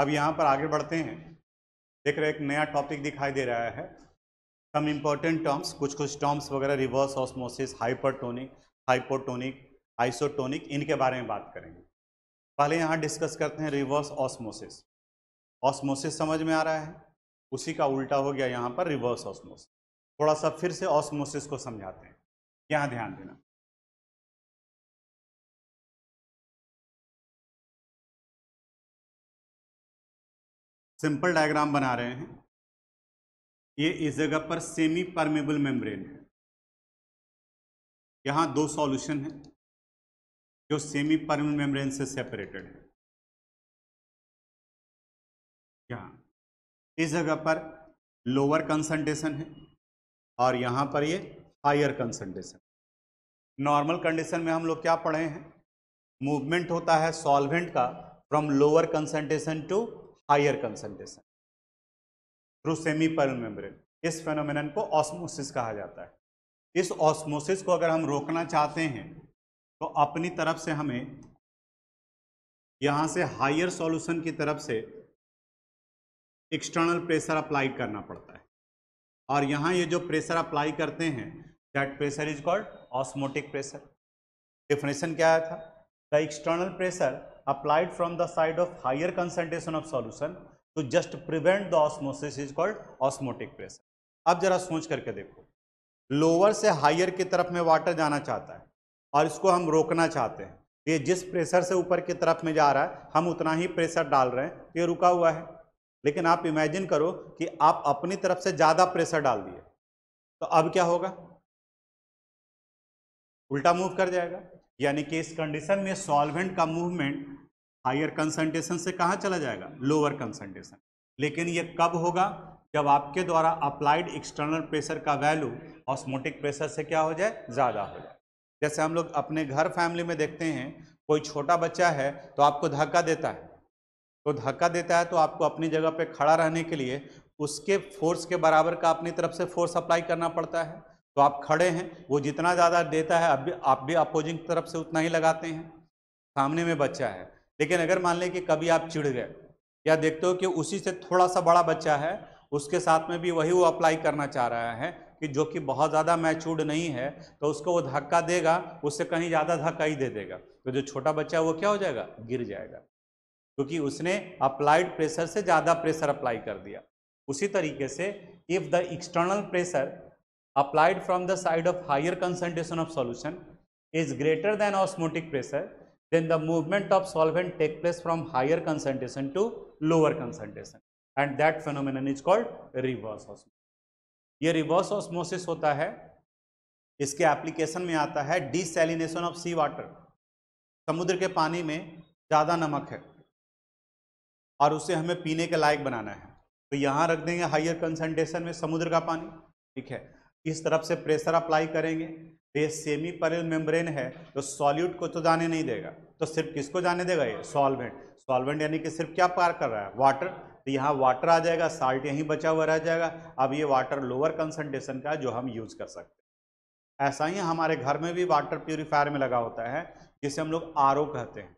अब यहाँ पर आगे बढ़ते हैं देख रहे एक नया टॉपिक दिखाई दे रहा है सम इम्पोर्टेंट टर्म्स कुछ कुछ टर्म्स वगैरह reverse osmosis hypertonic hypotonic isotonic इनके बारे में बात करेंगे पहले यहाँ डिस्कस करते हैं रिवर्स ऑस्मोसिस ऑस्मोसिस समझ में आ रहा है उसी का उल्टा हो गया यहाँ पर रिवर्स ऑस्मोसिस थोड़ा सा फिर से ऑस्मोसिस को समझाते हैं यहाँ ध्यान देना सिंपल डायग्राम बना रहे हैं ये इस जगह पर सेमी परमेबल मेम्ब्रेन है यहां दो सॉल्यूशन है जो सेमी परमेबल मेम्ब्रेन से सेपरेटेड है यहाँ इस जगह पर लोअर कंसंट्रेशन है और यहां पर ये हायर कंसंट्रेशन नॉर्मल कंडीशन में हम लोग क्या पढ़े हैं मूवमेंट होता है सॉल्वेंट का from lower concentration to higher concentration through semi पर्ल मेम्ब्रेन इस फेनोमिन को ऑस्मोसिस कहा जाता है इस ऑस्मोसिस को अगर हम रोकना चाहते हैं तो अपनी तरफ से हमें यहाँ से हायर सॉल्यूशन की तरफ से एक्सटर्नल प्रेशर अप्लाई करना पड़ता है और यहाँ ये जो प्रेशर अप्लाई करते हैं that pressure is called osmotic pressure definition क्या आया था the external pressure applied from the side of higher concentration of solution to just prevent the osmosis is called osmotic pressure. अब जरा सोच करके देखो लोअर से हायर की तरफ में वाटर जाना चाहता है और इसको हम रोकना चाहते हैं ये जिस प्रेशर से ऊपर की तरफ में जा रहा है हम उतना ही प्रेशर डाल रहे हैं ये रुका हुआ है लेकिन आप इमेजिन करो कि आप अपनी तरफ से ज़्यादा प्रेशर डाल दिए तो अब क्या होगा उल्टा मूव कर जाएगा यानी कि इस कंडीशन में सॉल्वेंट का मूवमेंट हायर कंसंट्रेशन से कहाँ चला जाएगा लोअर कंसनट्रेशन लेकिन ये कब होगा जब आपके द्वारा अप्लाइड एक्सटर्नल प्रेशर का वैल्यू ऑस्मोटिक प्रेशर से क्या हो जाए ज़्यादा हो जाए जैसे हम लोग अपने घर फैमिली में देखते हैं कोई छोटा बच्चा है तो आपको धक्का देता है तो धक्का देता है तो आपको अपनी जगह पे खड़ा रहने के लिए उसके फोर्स के बराबर का अपनी तरफ से फोर्स अप्लाई करना पड़ता है तो आप खड़े हैं वो जितना ज़्यादा देता है अब भी आप भी अपोजिंग तरफ से उतना ही लगाते हैं सामने में बच्चा है लेकिन अगर मान लें कि कभी आप चिढ़ गए या देखते हो कि उसी से थोड़ा सा बड़ा बच्चा है उसके साथ में भी वही वो अप्लाई करना चाह रहा है कि जो कि बहुत ज़्यादा मैच्यूर्ड नहीं है तो उसको वो धक्का देगा उससे कहीं ज़्यादा धक्का ही दे देगा तो जो छोटा बच्चा है वो क्या हो जाएगा गिर जाएगा क्योंकि तो उसने अप्लाइड प्रेशर से ज़्यादा प्रेशर अप्लाई कर दिया उसी तरीके से if the external pressure applied from the side of higher concentration of solution is greater than osmotic pressure, then the movement of solvent take place from higher concentration to lower concentration and that phenomenon is called reverse osmosis. ये reverse osmosis होता है इसके application में आता है desalination of C water समुद्र के पानी में ज़्यादा नमक है और उसे हमें पीने के लायक बनाना है तो यहाँ रख देंगे हायर कंसनट्रेशन में समुद्र का पानी ठीक है इस तरफ से प्रेशर अप्लाई करेंगे तो ये सेमी पैरेलल मेम्ब्रेन है तो सॉल्यूट को तो जाने नहीं देगा तो सिर्फ किसको जाने देगा ये सॉल्वेंट सॉल्वेंट यानी कि सिर्फ क्या पार कर रहा है वाटर तो यहाँ वाटर आ जाएगा साल्ट यहीं बचा हुआ रह जाएगा अब ये वाटर लोअर कंसनट्रेशन का जो हम यूज़ कर सकते हैं ऐसा ही हमारे घर में भी वाटर प्योरीफायर में लगा होता है जिसे हम लोग आर कहते हैं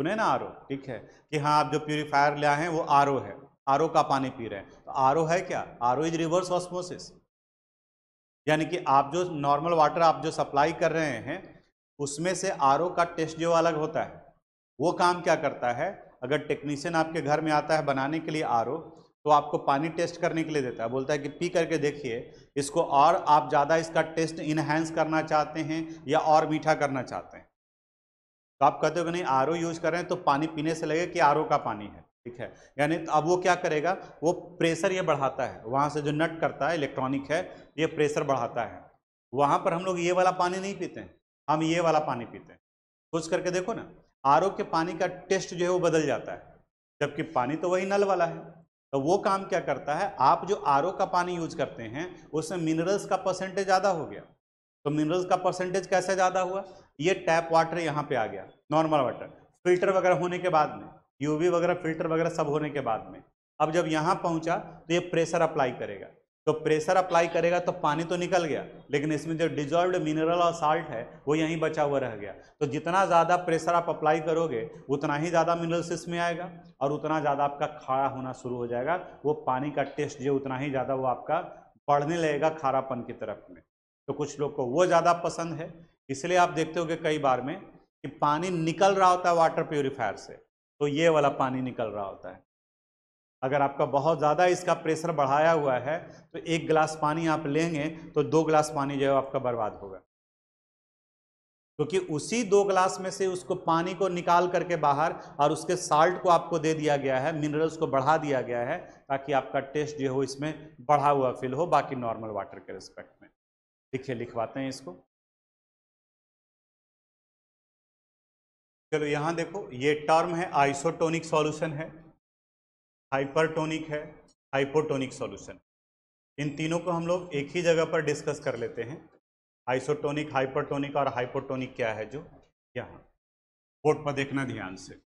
सुने ना आर ठीक है कि हाँ आप जो प्योरीफायर ले आए हैं वो आर है आर का पानी पी रहे हैं तो आर है क्या आर इज रिवर्स ऑस्मोसिस यानी कि आप जो नॉर्मल वाटर आप जो सप्लाई कर रहे हैं उसमें से आर का टेस्ट जो अलग होता है वो काम क्या करता है अगर टेक्नीशियन आपके घर में आता है बनाने के लिए आर तो आपको पानी टेस्ट करने के लिए देता है बोलता है कि पी करके देखिए इसको और आप ज़्यादा इसका टेस्ट इन्हेंस करना चाहते हैं या और मीठा करना चाहते हैं तो आप कहते हो कि नहीं आर यूज़ कर रहे हैं तो पानी पीने से लगे कि आर का पानी है ठीक है यानी तो अब वो क्या करेगा वो प्रेशर ये बढ़ाता है वहाँ से जो नट करता है इलेक्ट्रॉनिक है ये प्रेशर बढ़ाता है वहाँ पर हम लोग ये वाला पानी नहीं पीते हैं हम ये वाला पानी पीते हैं सोच करके देखो ना आर के पानी का टेस्ट जो है वो बदल जाता है जबकि पानी तो वही नल वाला है तो वो काम क्या करता है आप जो आर का पानी यूज करते हैं उसमें मिनरल्स का परसेंटेज ज़्यादा हो गया तो मिनरल्स का परसेंटेज कैसे ज़्यादा हुआ ये टैप वाटर यहाँ पे आ गया नॉर्मल वाटर फिल्टर वगैरह होने के बाद में यूवी वगैरह फिल्टर वगैरह सब होने के बाद में अब जब यहाँ पहुँचा तो ये प्रेशर अप्लाई करेगा तो प्रेशर अप्लाई करेगा तो पानी तो निकल गया लेकिन इसमें जो डिजॉल्व मिनरल और साल्ट है वो यहीं बचा हुआ रह गया तो जितना ज़्यादा प्रेशर आप अप्लाई करोगे उतना ही ज़्यादा मिनरल्स इसमें आएगा और उतना ज़्यादा आपका खारा होना शुरू हो जाएगा वो पानी का टेस्ट जो उतना ही ज़्यादा वो आपका बढ़ने लगेगा खारापन की तरफ में तो कुछ लोग को वो ज़्यादा पसंद है इसलिए आप देखते हो कई बार में कि पानी निकल रहा होता है वाटर प्योरीफायर से तो ये वाला पानी निकल रहा होता है अगर आपका बहुत ज़्यादा इसका प्रेशर बढ़ाया हुआ है तो एक गिलास पानी आप लेंगे तो दो गिलास पानी जो है आपका बर्बाद होगा क्योंकि तो उसी दो गिलास में से उसको पानी को निकाल करके बाहर और उसके साल्ट को आपको दे दिया गया है मिनरल्स को बढ़ा दिया गया है ताकि आपका टेस्ट जो हो इसमें बढ़ा हुआ फील हो बाकी नॉर्मल वाटर के रिस्पेक्ट में लिखे लिखवाते हैं इसको चलो यहाँ देखो ये टर्म है आइसोटोनिक सॉल्यूशन है हाइपरटोनिक है हाइपोटोनिक सॉल्यूशन इन तीनों को हम लोग एक ही जगह पर डिस्कस कर लेते हैं आइसोटोनिक हाइपरटोनिक और हाइपोटोनिक क्या है जो यहाँ बोर्ड पर देखना ध्यान से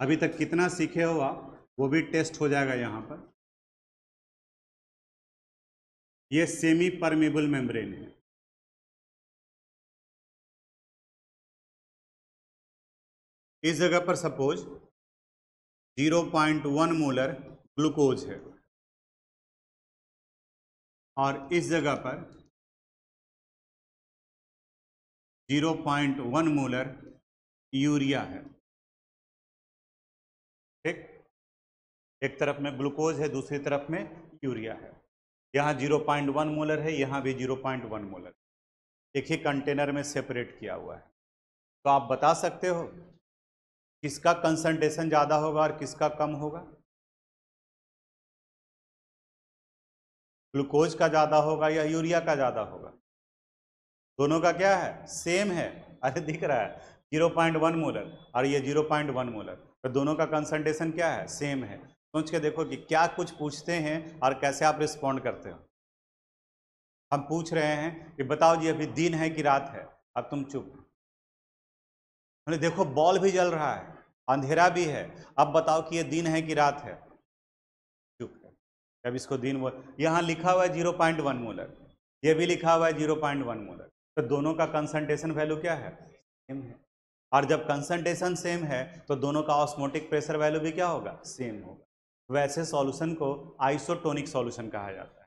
अभी तक कितना सीखे हो आप वो भी टेस्ट हो जाएगा यहाँ पर यह सेमी परमेबल मेम्ब्रेन है इस जगह पर सपोज 0.1 मोलर ग्लूकोज है और इस जगह पर 0.1 मोलर यूरिया है ठीक एक तरफ में ग्लूकोज है दूसरी तरफ में यूरिया है यहाँ 0.1 मोलर है यहाँ भी 0.1 मोलर एक ही कंटेनर में सेपरेट किया हुआ है तो आप बता सकते हो किसका कंसंट्रेशन ज़्यादा होगा और किसका कम होगा ग्लूकोज का ज़्यादा होगा या यूरिया का ज़्यादा होगा दोनों का क्या है सेम है अरे दिख रहा है जीरो पॉइंट वन मोलर और ये जीरो पॉइंट वन मोलर तो दोनों का कंसंट्रेशन क्या है सेम है सोच के देखो कि क्या कुछ पूछते हैं और कैसे आप रिस्पॉन्ड करते हो हम पूछ रहे हैं कि बताओ जी अभी दिन है कि रात है अब तुम चुप देखो बॉल भी जल रहा है अंधेरा भी है अब बताओ कि ये दिन है कि रात है चुप है अब इसको दिन यहाँ लिखा हुआ है जीरो पॉइंट वन मोलर ये भी लिखा हुआ है जीरो पॉइंट वन मोलर तो दोनों का कंसनट्रेशन वैल्यू क्या है सेम है और जब कंसनट्रेशन सेम है तो दोनों का ऑस्मोटिक प्रेशर वैल्यू भी क्या होगा सेम होगा वैसे सॉल्यूशन को आइसोटोनिक सॉल्यूशन कहा जाता है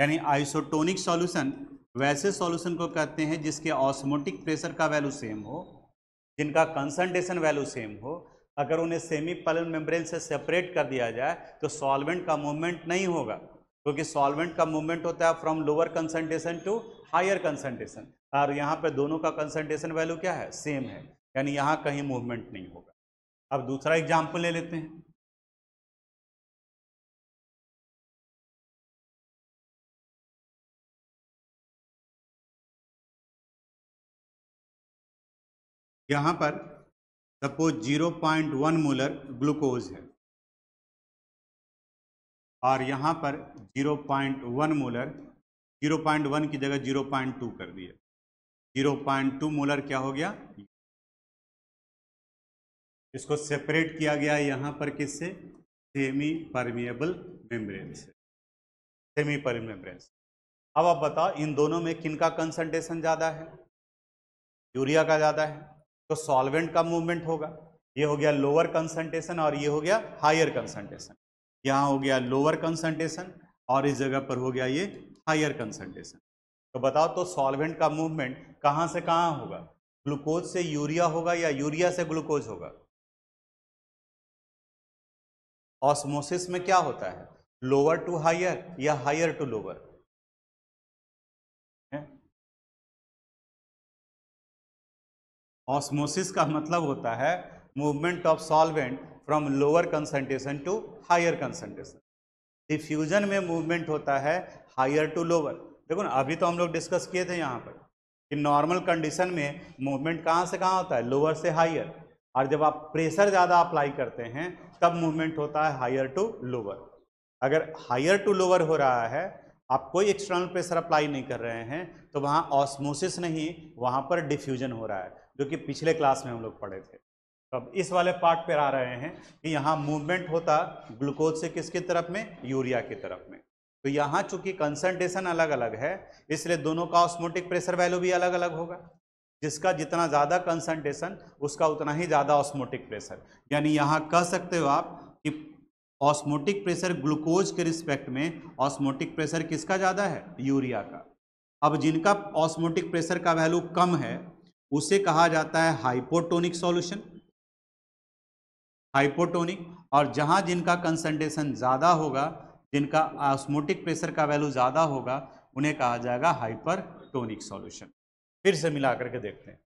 यानी आइसोटोनिक सॉल्यूशन वैसे सॉल्यूशन को कहते हैं जिसके ऑस्मोटिक प्रेशर का वैल्यू सेम हो जिनका कंसंट्रेशन वैल्यू सेम हो अगर उन्हें सेमी पलन मेम्ब्रेन से सेपरेट कर दिया जाए तो सॉल्वेंट का मूवमेंट नहीं होगा क्योंकि सॉल्वेंट का मूवमेंट होता है from lower concentration to higher concentration और यहाँ पे दोनों का कंसनट्रेशन वैल्यू क्या है सेम है यानी यहाँ कहीं मूवमेंट नहीं होगा अब दूसरा एग्जाम्पल ले लेते हैं यहाँ पर सपोज 0.1 मोलर ग्लूकोज है और यहाँ पर 0.1 मोलर 0.1 की जगह 0.2 कर दिया 0.2 मोलर क्या हो गया इसको सेपरेट किया गया यहाँ पर किससे सेमी परमिएबल मेम्ब्रेन से सेमी परमिएबल से अब आप बताओ इन दोनों में किनका कंसंट्रेशन ज़्यादा है यूरिया का ज़्यादा है तो सॉल्वेंट का मूवमेंट होगा ये हो गया लोअर कंसंट्रेशन और ये हो गया हायर कंसंट्रेशन यहाँ हो गया लोअर कंसंट्रेशन और इस जगह पर हो गया ये हायर कंसंट्रेशन तो बताओ तो सॉल्वेंट का मूवमेंट कहाँ से कहाँ होगा ग्लूकोज से यूरिया होगा या यूरिया से ग्लूकोज होगा ऑस्मोसिस में क्या होता है लोअर टू हायर या हायर टू लोअर ऑस्मोसिस का मतलब होता है movement of solvent from lower concentration to higher concentration diffusion में मूवमेंट होता है हायर टू लोअर देखो ना अभी तो हम लोग डिस्कस किए थे यहाँ पर कि नॉर्मल कंडीशन में मूवमेंट कहाँ से कहाँ होता है लोअर से हायर और जब आप प्रेशर ज़्यादा अप्लाई करते हैं तब मूवमेंट होता है हायर टू लोअर अगर हायर टू लोअर हो रहा है आप कोई एक्सटर्नल प्रेशर अप्लाई नहीं कर रहे हैं तो वहाँ ऑस्मोसिस नहीं वहाँ पर डिफ्यूजन हो रहा है जो कि पिछले क्लास में हम लोग पढ़े थे तो अब इस वाले पार्ट पर आ रहे हैं कि यहाँ मूवमेंट होता ग्लूकोज से किसकी तरफ में यूरिया की तरफ में तो यहाँ चूंकि कंसनट्रेशन अलग अलग है इसलिए दोनों का ऑस्मोटिक प्रेशर वैल्यू भी अलग अलग होगा जिसका जितना ज़्यादा कंसनट्रेशन उसका उतना ही ज़्यादा ऑस्मोटिक प्रेशर यानी यहाँ कह सकते हो आप कि ऑस्मोटिक प्रेशर ग्लूकोज के रिस्पेक्ट में ऑस्मोटिक प्रेशर किसका ज़्यादा है यूरिया का अब जिनका ऑस्मोटिक प्रेशर का वैल्यू कम है उसे कहा जाता है हाइपोटोनिक सॉल्यूशन हाइपोटोनिक और जहां जिनका कंसंट्रेशन ज़्यादा होगा जिनका ऑस्मोटिक प्रेशर का वैल्यू ज़्यादा होगा उन्हें कहा जाएगा हाइपरटोनिक सॉल्यूशन फिर से मिला करके देखते हैं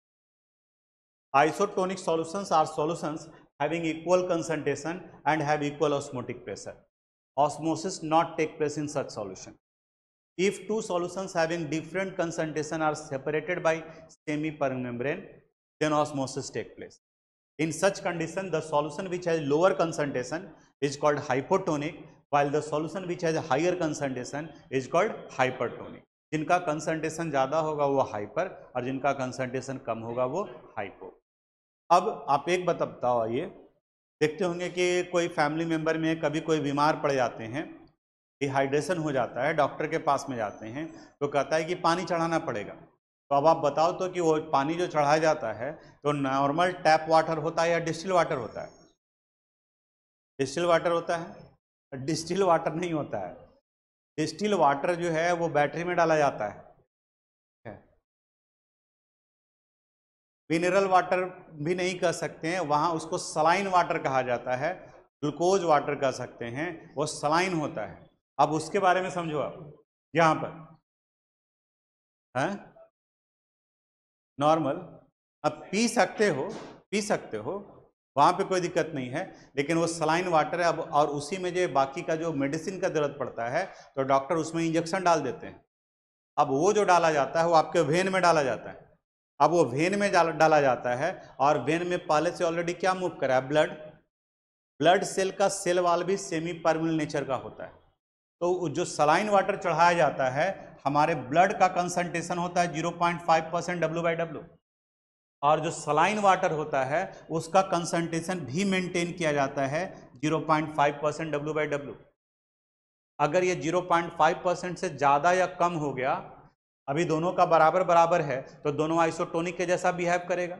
isotonic solutions are solutions having equal concentration and have equal osmotic pressure osmosis not take place in such solution If two solutions having different concentration are separated by semi-permeable membrane, then osmosis take place. In such condition, the solution which has lower concentration is called hypotonic, while the solution which has higher concentration is called hypertonic. जिनका concentration ज़्यादा होगा वो hyper और जिनका concentration कम होगा वो hypo अब आप एक बात बताओ ये देखते होंगे कि कोई फैमिली मेंबर में कभी कोई बीमार पड़ जाते हैं डिहाइड्रेशन हो जाता है डॉक्टर के पास में जाते हैं तो कहता है कि पानी चढ़ाना पड़ेगा तो अब आप बताओ तो कि वो पानी जो चढ़ाया जाता है तो नॉर्मल टैप वाटर होता है या डिस्टिल वाटर होता है डिस्टिल वाटर होता है डिस्टिल वाटर नहीं होता है डिस्टिल वाटर जो है वो बैटरी में डाला जाता है मिनरल वाटर भी नहीं कह सकते हैं वहाँ उसको सलाइन वाटर कहा जाता है ग्लूकोज वाटर कह सकते हैं वो सलाइन होता है अब उसके बारे में समझो आप यहां पर है नॉर्मल अब पी सकते हो पी सकते हो वहां पे कोई दिक्कत नहीं है लेकिन वो सलाइन वाटर है अब और उसी में जो बाकी का जो मेडिसिन का ज़रूरत पड़ता है तो डॉक्टर उसमें इंजेक्शन डाल देते हैं अब वो जो डाला जाता है वो आपके वेन में डाला जाता है अब वो वेन में डाला जाता है और वेन में पहले से ऑलरेडी क्या मूव करा है ब्लड ब्लड सेल का सेल वाल भी सेमी परमिल नेचर का होता है तो जो सलाइन वाटर चढ़ाया जाता है हमारे ब्लड का कंसंट्रेशन होता है 0.5 परसेंट डब्ल्यू बाई डब्ल्यू और जो सलाइन वाटर होता है उसका कंसंट्रेशन भी मेंटेन किया जाता है 0.5 परसेंट डब्ल्यू बाई डब्ल्यू अगर ये 0.5 परसेंट से ज़्यादा या कम हो गया अभी दोनों का बराबर बराबर है तो दोनों आइसोटोनिक के जैसा बिहेव करेगा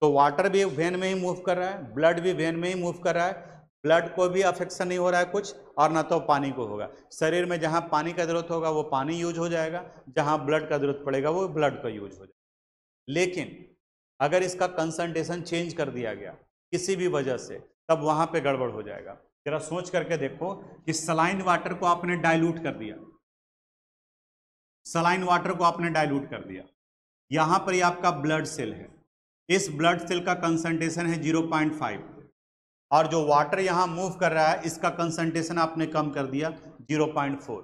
तो वाटर भी वेन में ही मूव कर रहा है ब्लड भी वेन में ही मूव कर रहा है ब्लड को भी अफेक्शन नहीं हो रहा है कुछ और ना तो पानी को होगा शरीर में जहाँ पानी का जरूरत होगा वो पानी यूज हो जाएगा जहाँ ब्लड का जरूरत पड़ेगा वो ब्लड का यूज हो जाएगा लेकिन अगर इसका कंसनट्रेशन चेंज कर दिया गया किसी भी वजह से तब वहाँ पे गड़बड़ हो जाएगा जरा सोच करके देखो कि सलाइन वाटर को आपने डायलूट कर दिया सलाइन वाटर को आपने डायलूट कर दिया यहाँ पर ये आपका ब्लड सेल है इस ब्लड सेल का कंसनट्रेशन है जीरो पॉइंट फाइव और जो वाटर यहां मूव कर रहा है इसका कंसंट्रेशन आपने कम कर दिया 0.4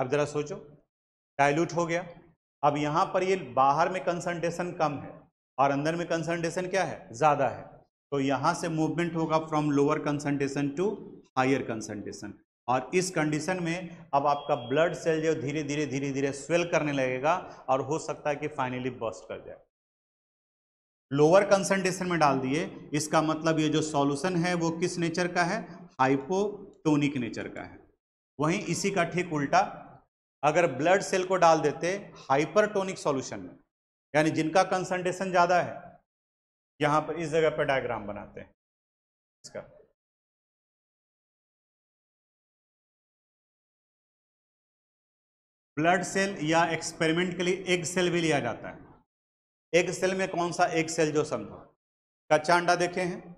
अब ज़रा सोचो डाइल्यूट हो गया अब यहां पर ये बाहर में कंसंट्रेशन कम है और अंदर में कंसंट्रेशन क्या है ज़्यादा है तो यहां से मूवमेंट होगा from lower concentration to higher concentration और इस कंडीशन में अब आपका ब्लड सेल जो धीरे धीरे धीरे धीरे स्वेल करने लगेगा और हो सकता है कि फाइनली बस्ट कर जाए लोअर कंसनट्रेशन में डाल दिए इसका मतलब ये जो सॉल्यूशन है वो किस नेचर का है हाइपोटोनिक नेचर का है वहीं इसी का ठीक उल्टा अगर ब्लड सेल को डाल देते हाइपरटोनिक सॉल्यूशन में यानी जिनका कंसनट्रेशन ज़्यादा है यहाँ पर इस जगह पर डायग्राम बनाते हैं इसका ब्लड सेल या एक्सपेरिमेंट के लिए एग सेल भी लिया जाता है एक सेल में कौन सा एक सेल जो समझो कच्चा अंडा देखे हैं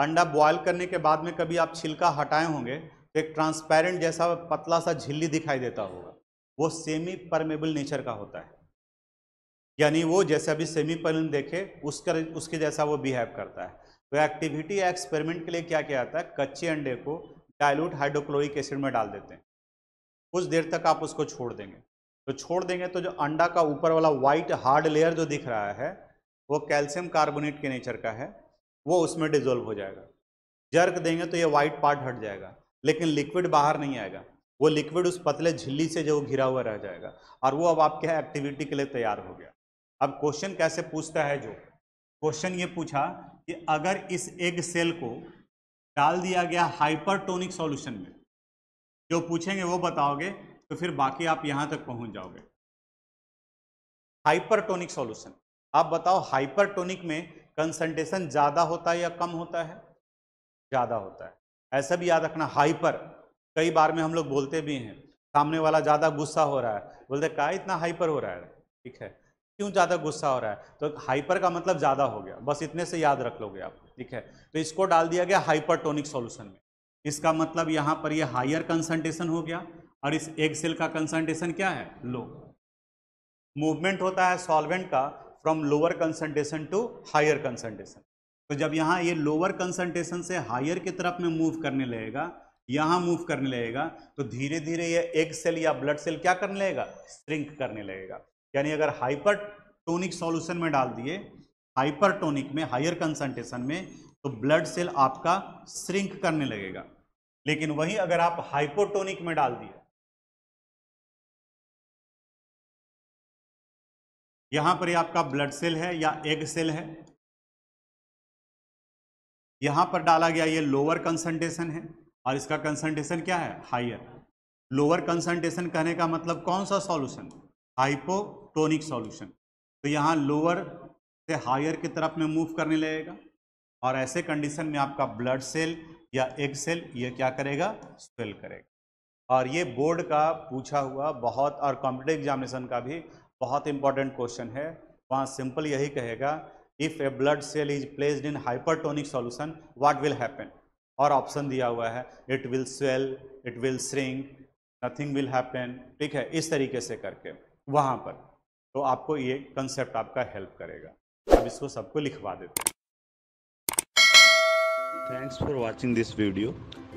अंडा बॉयल करने के बाद में कभी आप छिलका हटाए होंगे तो एक ट्रांसपेरेंट जैसा पतला सा झिल्ली दिखाई देता होगा वो सेमी परमेबल नेचर का होता है यानी वो जैसे अभी सेमी परम देखे उसका उसके जैसा वो बिहेव करता है तो एक्टिविटी या एक्सपेरिमेंट के लिए क्या किया जाता है कच्चे अंडे को डायलूट हाइड्रोक्लोरिक एसिड में डाल देते हैं कुछ देर तक आप उसको छोड़ देंगे तो छोड़ देंगे तो जो अंडा का ऊपर वाला वाइट हार्ड लेयर जो दिख रहा है वो कैल्शियम कार्बोनेट के नेचर का है वो उसमें डिजोल्व हो जाएगा जर्क देंगे तो ये वाइट पार्ट हट जाएगा लेकिन लिक्विड बाहर नहीं आएगा वो लिक्विड उस पतले झिल्ली से जो घिरा हुआ रह जाएगा और वो अब आपके एक्टिविटी के लिए तैयार हो गया अब क्वेश्चन कैसे पूछता है जो क्वेश्चन ये पूछा कि अगर इस एग सेल को डाल दिया गया हाइपरटोनिक सॉल्यूशन में जो पूछेंगे वो बताओगे तो फिर बाकी आप यहां तक पहुंच जाओगे हाइपरटोनिक सॉल्यूशन आप बताओ हाइपरटोनिक में कंसंट्रेशन ज़्यादा होता है या कम होता है ज़्यादा होता है ऐसा भी याद रखना हाइपर कई बार में हम लोग बोलते भी हैं सामने वाला ज़्यादा गुस्सा हो रहा है बोलते कहा इतना हाइपर हो रहा है ठीक है क्यों ज़्यादा गुस्सा हो रहा है तो हाइपर का मतलब ज़्यादा हो गया बस इतने से याद रख लोगे आप ठीक है तो इसको डाल दिया गया हाइपरटोनिक सॉल्यूशन में इसका मतलब यहां पर ये यह हायर कंसंट्रेशन हो गया और इस एग सेल का कंसनट्रेशन क्या है लो मूवमेंट होता है सॉल्वेंट का from lower concentration to higher concentration तो जब यहाँ ये लोअर कंसनट्रेशन से हायर की तरफ में मूव करने लगेगा यहाँ मूव करने लगेगा तो धीरे धीरे ये एग सेल या ब्लड सेल क्या करने लगेगा श्रिंक करने लगेगा यानी अगर हाइपर टोनिक सॉल्यूशन में डाल दिए हाइपरटोनिक में हायर कंसनट्रेशन में तो ब्लड सेल आपका श्रिंक करने लगेगा लेकिन वहीं अगर आप हाइपोटोनिक में डाल दिए यहां पर ये आपका ब्लड सेल है या एग सेल है यहां पर डाला गया ये लोअर कंसंट्रेशन है और इसका कंसंट्रेशन क्या है हायर लोअर कंसंट्रेशन कहने का मतलब कौन सा सॉल्यूशन हाइपोटोनिक सॉल्यूशन तो यहाँ लोअर से हायर की तरफ में मूव करने लगेगा और ऐसे कंडीशन में आपका ब्लड सेल या एग सेल ये क्या करेगा स्वेल करेगा और ये बोर्ड का पूछा हुआ बहुत और कॉम्पिटेटिव एग्जामिनेशन का भी बहुत इंपॉर्टेंट क्वेश्चन है वहाँ सिंपल यही कहेगा if a blood cell is placed in hypertonic solution what will happen और ऑप्शन दिया हुआ है it will swell it will shrink nothing will happen ठीक है इस तरीके से करके वहाँ पर तो आपको ये कंसेप्ट आपका हेल्प करेगा अब इसको सबको लिखवा देते हैं thanks for watching this video